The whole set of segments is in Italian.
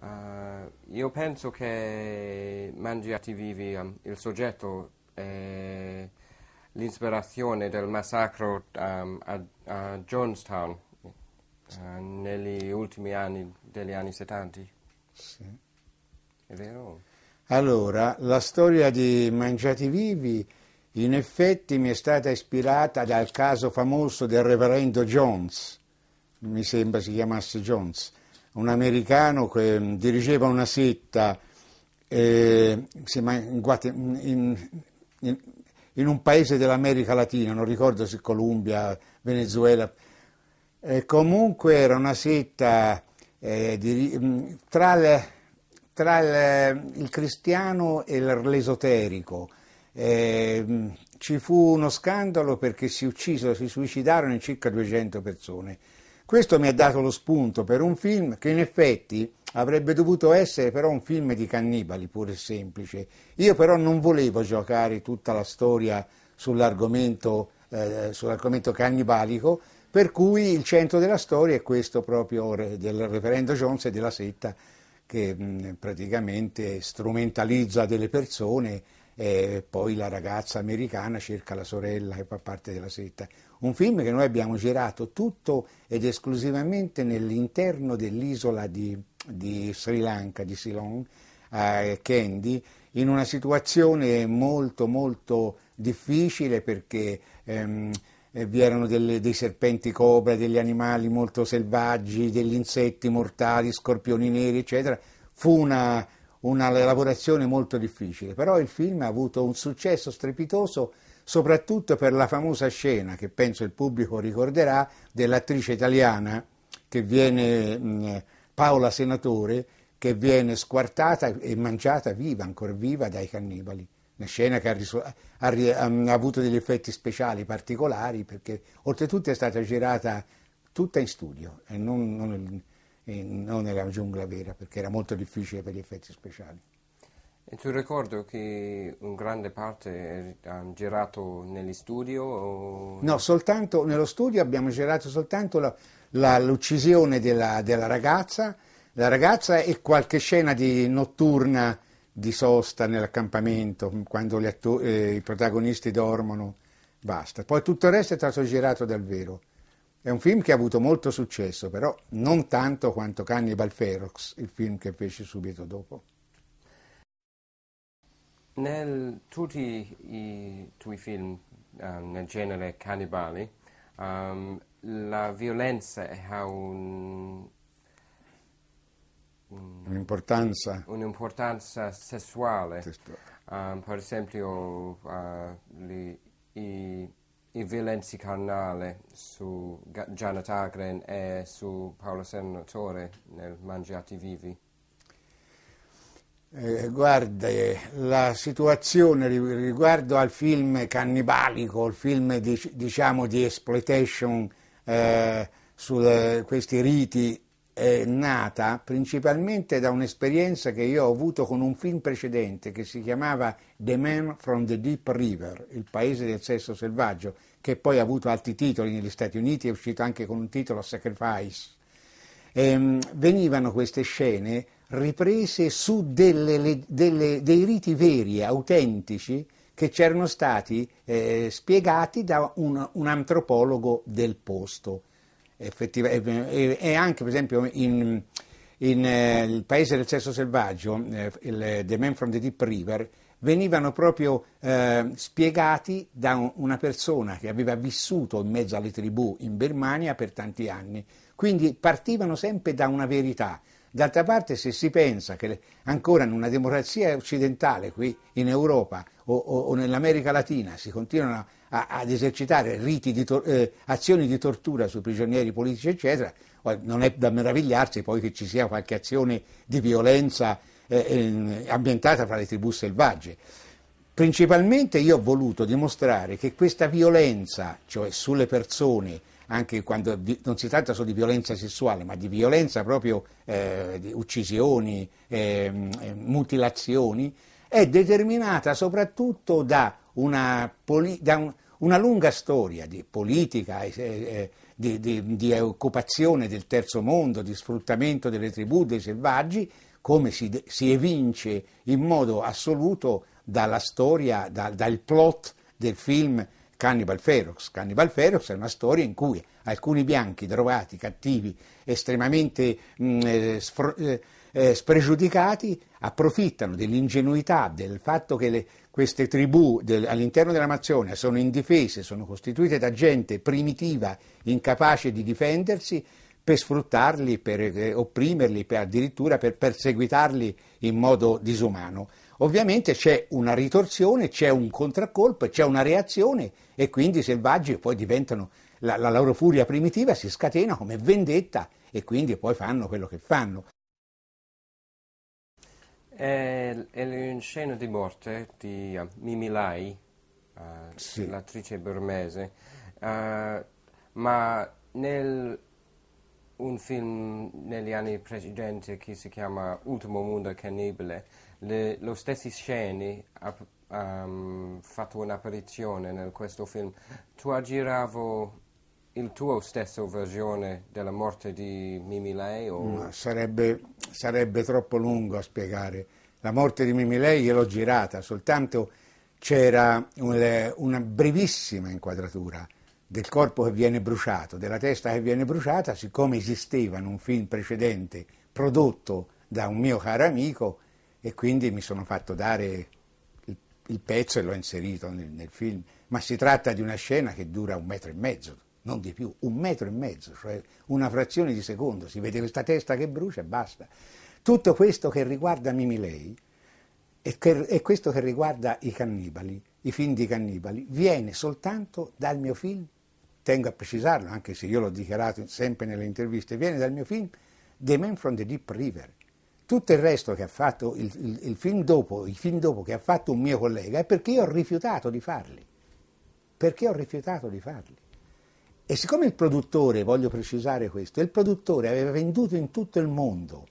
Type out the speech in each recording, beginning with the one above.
Uh, io penso che Mangiati Vivi, um, il soggetto, è l'ispirazione del massacro um, a, a, Jonestown uh, negli ultimi anni degli anni 70. Sì. È vero? Allora, la storia di Mangiati Vivi in effetti mi è stata ispirata dal caso famoso del reverendo Jones, mi sembra si chiamasse Jones, un americano che mm, dirigeva una setta eh, in, in, in, un paese dell'America Latina, non ricordo se Colombia, Venezuela, eh, comunque era una setta eh, di, mm, tra, le, tra le, il cristiano e l'esoterico. Mm, ci fu uno scandalo perché si uccisero, si suicidarono in circa 200 persone. Questo mi ha dato lo spunto per un film che in effetti avrebbe dovuto essere però un film di cannibali, pure semplice. Io però non volevo giocare tutta la storia sull'argomento, eh, sull'argomento cannibalico, per cui il centro della storia è questo proprio del reverendo Jones e della setta che mh, praticamente strumentalizza delle persone e poi la ragazza americana cerca la sorella che fa parte della setta. Un film che noi abbiamo girato tutto ed esclusivamente nell'interno dell'isola di, di Sri Lanka, di Ceylon, eh, Candy, in una situazione molto molto difficile perché ehm, eh, vi erano delle, dei serpenti cobra, degli animali molto selvaggi, degli insetti mortali, scorpioni neri, eccetera. Fu una, una lavorazione molto difficile, però il film ha avuto un successo strepitoso soprattutto per la famosa scena che penso il pubblico ricorderà dell'attrice italiana che viene mm, Paola Senatore che viene squartata e mangiata viva, ancora viva dai cannibali. Una scena che ha, risu- ha, ha avuto degli effetti speciali particolari perché oltretutto è stata girata tutta in studio e non, non e non nella giungla vera perché era molto difficile per gli effetti speciali. E tu ricordo che un grande parte hanno girato negli studio? O... No, soltanto nello studio abbiamo girato soltanto la, la, l'uccisione della, della, ragazza, la ragazza e qualche scena di notturna di sosta nell'accampamento quando attu- eh, i protagonisti dormono, basta. Poi tutto il resto è stato girato dal vero. È un film che ha avuto molto successo, però non tanto quanto Cannibal Ferox, il film che fece subito dopo. Nel tutti i tuoi film um, nel genere cannibali, um, la violenza ha un, un, un'importanza. un'importanza. sessuale. Um, per esempio, uh, li, i il violenza carnale su Janet Agren e su Paolo Senatore nel Mangiati Vivi? Eh, guarda, la situazione riguardo al film cannibalico, il film di, diciamo di exploitation eh, su questi riti è nata principalmente da un'esperienza che io ho avuto con un film precedente che si chiamava The Man from the Deep River, il paese del sesso selvaggio, che poi ha avuto altri titoli negli Stati Uniti, è uscito anche con un titolo Sacrifice. Ehm, venivano queste scene riprese su delle, delle, dei riti veri, autentici, che c'erano stati eh, spiegati da un, un antropologo del posto effettiva, e, e anche per esempio in, in eh, il paese del cesso selvaggio, eh, il, The Man from the Deep River, venivano proprio eh, spiegati da un, una persona che aveva vissuto in mezzo alle tribù in Birmania per tanti anni. Quindi partivano sempre da una verità. D'altra parte se si pensa che ancora in una democrazia occidentale qui in Europa o, o, o nell'America Latina si continuano a, ad esercitare di to- eh, azioni di tortura sui prigionieri politici, eccetera, non è da meravigliarsi poi che ci sia qualche azione di violenza eh, eh, ambientata fra le tribù selvagge. Principalmente io ho voluto dimostrare che questa violenza, cioè sulle persone, anche quando non si tratta solo di violenza sessuale, ma di violenza proprio eh, di uccisioni, ehm, eh, mutilazioni, è determinata soprattutto da una, una lunga storia di politica, eh, eh, di, di, di, occupazione del terzo mondo, di sfruttamento delle tribù, dei selvaggi, come si, si evince in modo assoluto dalla storia, da, dal plot del film Cannibal Ferox. Cannibal Ferox è una storia in cui alcuni bianchi drogati, cattivi, estremamente mh, mm, eh, sfr- eh, eh, spregiudicati, approfittano dell'ingenuità, del fatto che le, queste tribù del, all'interno dell'Amazzonia sono indifese, sono costituite da gente primitiva, incapace di difendersi, per sfruttarli, per eh, opprimerli, per addirittura per perseguitarli in modo disumano. Ovviamente c'è una ritorsione, c'è un contraccolpo, c'è una reazione e quindi i selvaggi poi diventano, la, la loro furia primitiva si scatena come vendetta e quindi poi fanno quello che fanno. È, è un scena di morte di uh, Mimi Lai, uh, sì. l'attrice burmese, uh, ma nel un film negli anni precedenti che si chiama Ultimo Mondo Cannibale, le, lo stessi scene ha um, fatto un'apparizione in questo film. Tu aggiravo il tuo stesso versione della morte di Mimilei? O... Sarebbe, sarebbe, troppo lungo a spiegare. La morte di Mimilei gliel'ho girata, soltanto c'era un, una brevissima inquadratura del corpo che viene bruciato, della testa che viene bruciata, siccome esisteva in un film precedente prodotto da un mio caro amico e quindi mi sono fatto dare il, il pezzo e l'ho inserito nel, nel film. Ma si tratta di una scena che dura un metro e mezzo non di più, un metro e mezzo, cioè una frazione di secondo, si vede questa testa che brucia e basta. Tutto questo che riguarda Mimilei e, che, e questo che riguarda i cannibali, i film di cannibali, viene soltanto dal mio film, tengo a precisarlo, anche se io l'ho dichiarato sempre nelle interviste, viene dal mio film The Man from the Deep River. Tutto il resto che ha fatto, il, il, il film dopo, i film dopo che ha fatto un mio collega è perché io ho rifiutato di farli. Perché ho rifiutato di farli. E siccome il produttore, voglio precisare questo, il produttore aveva venduto in tutto il mondo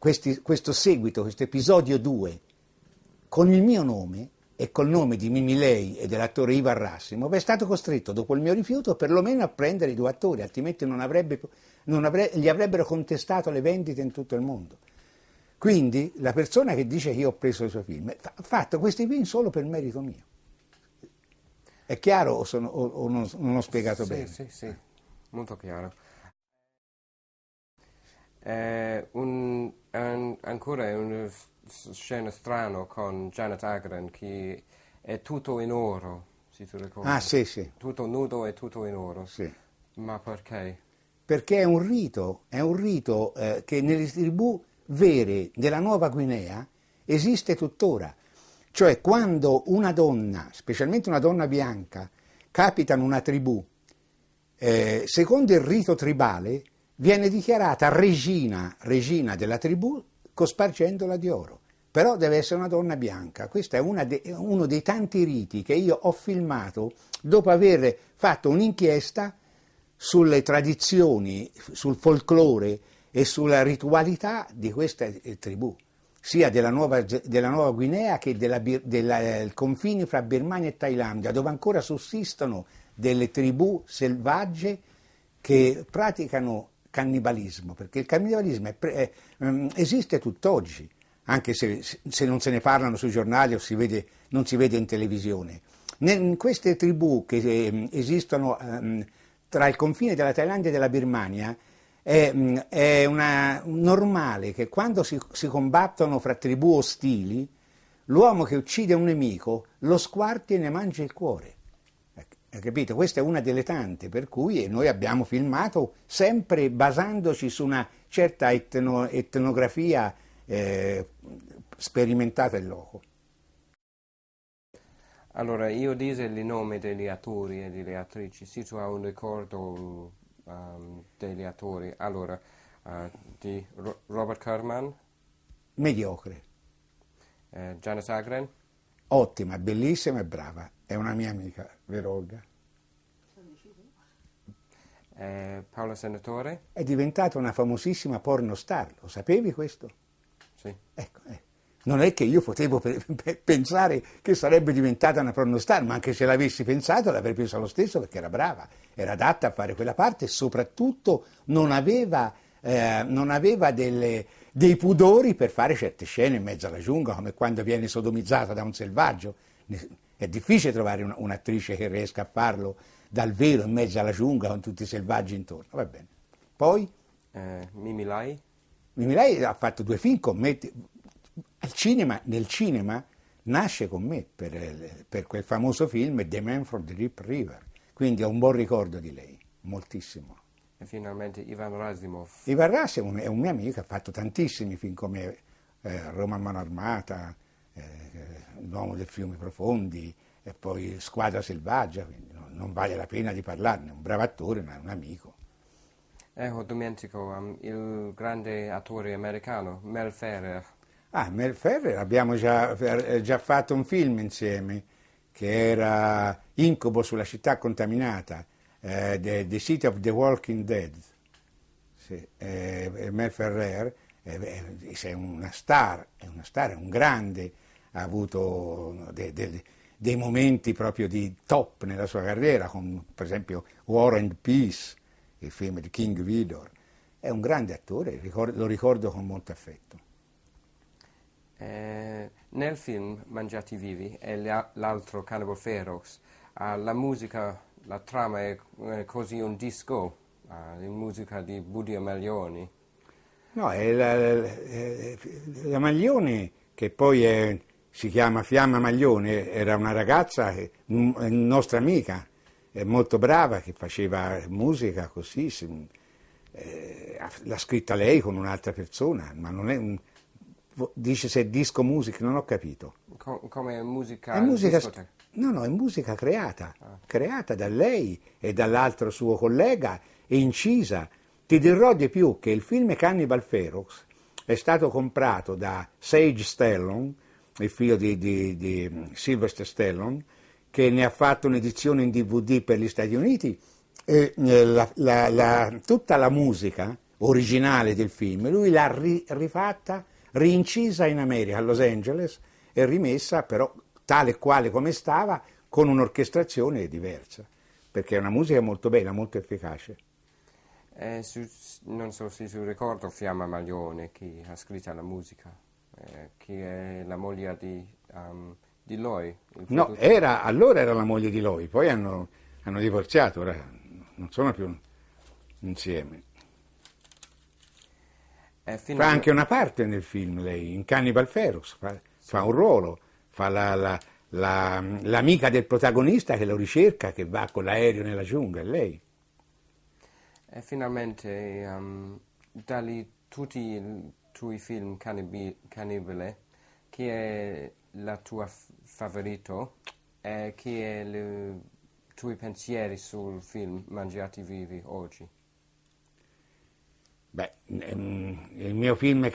questi, questo seguito, questo episodio 2, con il mio nome e col nome di Mimilei e dell'attore Ivan Rassimo, è stato costretto, dopo il mio rifiuto, perlomeno a prendere i due attori, altrimenti non avrebbe, non avre, gli avrebbero contestato le vendite in tutto il mondo. Quindi la persona che dice che io ho preso i suoi film ha fatto questi film solo per merito mio. È chiaro o, sono, o, o non, non, ho spiegato sì, bene? Sì, sì, molto chiaro. Eh, un, an, ancora una scena strana con Janet Agren che è tutto in oro, si tu ricordi. Ah, sì, sì. Tutto nudo e tutto in oro. Sì. Ma perché? Perché è un rito, è un rito eh, che nelle tribù vere della Nuova Guinea esiste tuttora. Cioè quando una donna, specialmente una donna bianca, capita in una tribù, eh, secondo il rito tribale viene dichiarata regina, regina della tribù cospargendola di oro. Però deve essere una donna bianca. Questo è de, uno dei tanti riti che io ho filmato dopo aver fatto un'inchiesta sulle tradizioni, sul folklore e sulla ritualità di questa eh, tribù sia della Nuova, della nuova Guinea che dei eh, confini fra Birmania e Thailandia, dove ancora sussistono delle tribù selvagge che praticano cannibalismo, perché il cannibalismo è, è, mm, esiste tutt'oggi, anche se, se, non se ne parlano sui giornali o si vede, non si vede in televisione. In queste tribù che ehm, esistono ehm, tra il confine della Thailandia e della Birmania è, mm, è una, normale che quando si, si combattono fra tribù ostili, l'uomo che uccide un nemico lo squarti e ne mangia il cuore. Ecco, hai capito? Questa è una delle tante, per cui noi abbiamo filmato sempre basandoci su una certa etno, etnografia eh, sperimentata in loco. Allora, io dice il nome degli attori e delle attrici, sì, ho un ricordo mm, um, degli attori. Allora, uh, di Ro- Robert Kerman? Mediocre. Eh, Janice Agren? Ottima, bellissima e brava. È una mia amica, vero Olga? Eh, Paola Senatore? È diventata una famosissima porno star, lo sapevi questo? Sì. Ecco, eh non è che io potevo pensare che sarebbe diventata una pornostar, ma anche se l'avessi pensato l'avrei pensato lo stesso perché era brava, era adatta a fare quella parte e soprattutto non aveva, eh, non aveva delle, dei pudori per fare certe scene in mezzo alla giungla, come quando viene sodomizzata da un selvaggio. È difficile trovare un'attrice che riesca a farlo dal velo in mezzo alla giungla con tutti i selvaggi intorno. Va bene. Poi? Eh, Mimilai. Mimilai ha fatto due film con me al cinema, nel cinema nasce con me per, per, quel famoso film The Man from the Deep River, quindi ho un buon ricordo di lei, moltissimo. E finalmente Ivan Razimov. Ivan Razimov è un mio amico, ha fatto tantissimi film come eh, Roma a mano armata, eh, L'uomo del fiumi profondi e poi Squadra selvaggia, quindi non, non vale la pena di parlarne, è un bravo attore ma è un amico. Ecco, Domenico, um, il grande attore americano Mel Ferrer Ah, Mel Ferrer abbiamo già, eh, già, fatto un film insieme che era Incubo sulla città contaminata, eh, the, the, City of the Walking Dead. Sì, eh, eh Mel Ferrer eh, è eh, una star, è una star, è un grande, ha avuto de, de, dei momenti proprio di top nella sua carriera, come per esempio War and Peace, il film di King Vidor. È un grande attore, lo ricordo con molto affetto. Eh, nel film Mangiati Vivi e l'altro Cannibal Ferox, eh, la musica, la trama è eh, così un disco, eh, in musica di Budio Maglioni. No, è la, la, eh, la Maglioni, che poi è, si chiama Fiamma Maglioni, era una ragazza, eh, nostra amica, molto brava, che faceva musica così, si, l'ha scritta lei con un'altra persona, ma non è un, Dice se è disco music, non ho capito. Co- come musica? È musica no, no, è musica creata, ah. creata da lei e dall'altro suo collega e incisa. Ti dirò di più che il film Cannibal Ferox è stato comprato da Sage Stellon, il figlio di, di, di mm, Sylvester Stellon, che ne ha fatto un'edizione in DVD per gli Stati Uniti e eh, la, la, la, tutta la musica originale del film lui l'ha ri, rifatta rincisa in America, a Los Angeles, e rimessa però tale e quale come stava, con un'orchestrazione diversa, perché è una musica molto bella, molto efficace. Eh, su, non so se si ricordo Fiamma Maglione che ha scritto la musica, eh, che è la moglie di, um, di Loi. No, era, allora era la moglie di Loi, poi hanno, hanno divorziato, ora non sono più insieme. Eh, fa a... anche una parte nel film lei, in Cannibal Ferox, fa, fa un ruolo, fa la, la, la, l'amica del protagonista che lo ricerca, che va con l'aereo nella giungla, è lei. E eh, finalmente, um, da lì tutti i tuoi film cannibi, cannibale, chi è la tua f- favorito e eh, chi è i tuoi pensieri sul film Mangiati Vivi oggi? Beh, ehm, il mio film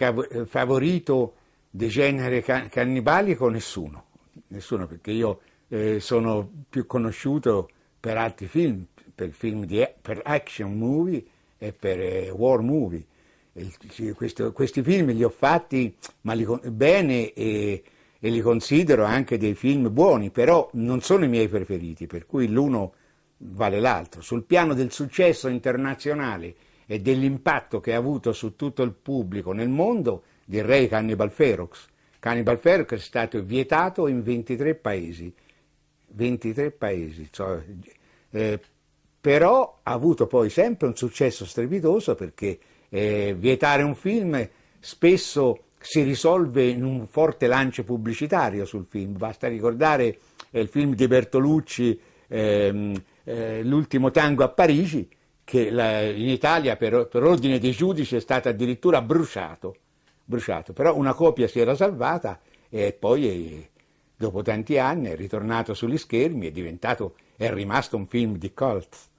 favorito di genere cannibalico nessuno, nessuno perché io eh, sono più conosciuto per altri film, per film di, per action movie e per eh, war movie. E, questo, questi film li ho fatti ma li, bene e, e, li considero anche dei film buoni, però non sono i miei preferiti, per cui l'uno vale l'altro. Sul piano del successo internazionale e dell'impatto che ha avuto su tutto il pubblico nel mondo, direi Cannibal Ferox. Cannibal Ferox è stato vietato in 23 paesi, 23 paesi, cioè, eh, però ha avuto poi sempre un successo strepitoso perché eh, vietare un film spesso si risolve in un forte lancio pubblicitario sul film, basta ricordare eh, il film di Bertolucci, ehm, eh, L'ultimo tango a Parigi, che la, in Italia per, per, ordine dei giudici è stato addirittura bruciato, bruciato, però una copia si era salvata e poi eh, dopo tanti anni è ritornato sugli schermi, è, è rimasto un film di cult.